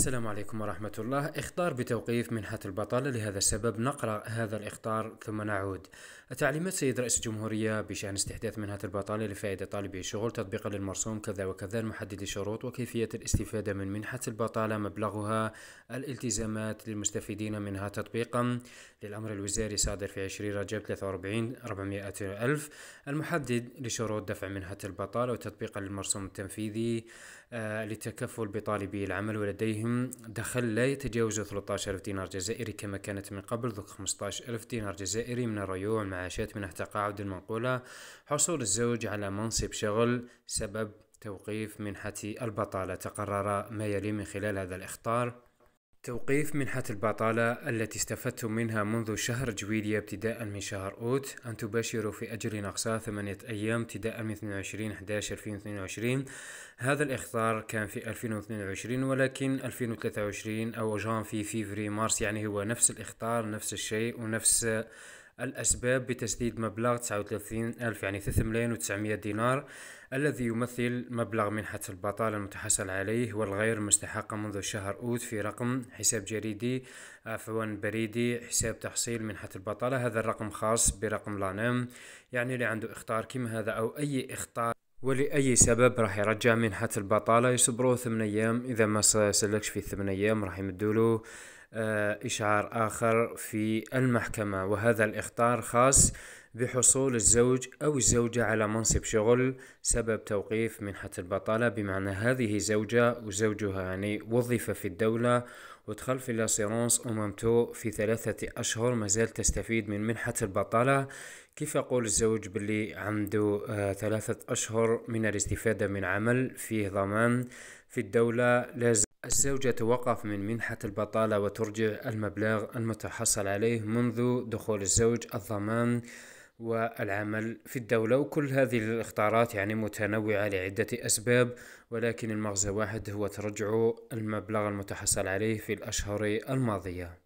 السلام عليكم ورحمة الله اختار بتوقيف منحة البطالة لهذا السبب نقرأ هذا الاختار ثم نعود تعليمات سيد رئيس الجمهورية بشأن استحداث منحة البطالة لفائدة طالبي الشغل تطبيقا للمرسوم كذا وكذا المحدد الشروط وكيفية الاستفادة من منحة البطالة مبلغها الالتزامات للمستفيدين منها تطبيقا للأمر الوزاري صادر في 20 رجب 43 400 ألف المحدد لشروط دفع منحة البطالة وتطبيقا للمرسوم التنفيذي للتكفل آه، بطالبي العمل ولديهم دخل لا يتجاوز 13000 دينار جزائري كما كانت من قبل ذو 15000 دينار جزائري من الريوع المعاشات منح تقاعد المنقولة حصول الزوج على منصب شغل سبب توقيف منحة البطالة تقرر ما يلي من خلال هذا الإخطار توقيف منحة البطالة التي استفدتم منها منذ شهر جويلية ابتداء من شهر أوت أن تباشروا في أجل نقصها ثمانية أيام ابتداء من 22 11 2022 هذا الإخطار كان في 2022 ولكن 2023 أو جان في فيفري مارس يعني هو نفس الإخطار نفس الشيء ونفس الأسباب بتسديد مبلغ 39 ألف يعني 3 ملايين و900 دينار الذي يمثل مبلغ منحة البطالة المتحصل عليه والغير مستحقة منذ شهر أوت في رقم حساب جريدي عفوا بريدي حساب تحصيل منحة البطالة هذا الرقم خاص برقم لانام يعني اللي عنده إخطار كيما هذا أو أي إخطار ولأي سبب راح يرجع منحة البطالة يصبروه ثمن أيام إذا ما سلكش في ثمن أيام راح يمدوله آه، إشعار آخر في المحكمة وهذا الإخطار خاص بحصول الزوج أو الزوجة على منصب شغل سبب توقيف منحة البطالة بمعنى هذه زوجة وزوجها يعني وظف في الدولة ودخل في لاسيرونس أممتو في ثلاثة أشهر مازال تستفيد من منحة البطالة كيف يقول الزوج باللي عنده آه ثلاثة أشهر من الاستفادة من عمل فيه ضمان في الدولة لازم الزوجة توقف من منحة البطالة وترجع المبلغ المتحصل عليه منذ دخول الزوج الضمان والعمل في الدولة وكل هذه الاختيارات يعني متنوعة لعدة أسباب ولكن المغزى واحد هو ترجع المبلغ المتحصل عليه في الأشهر الماضية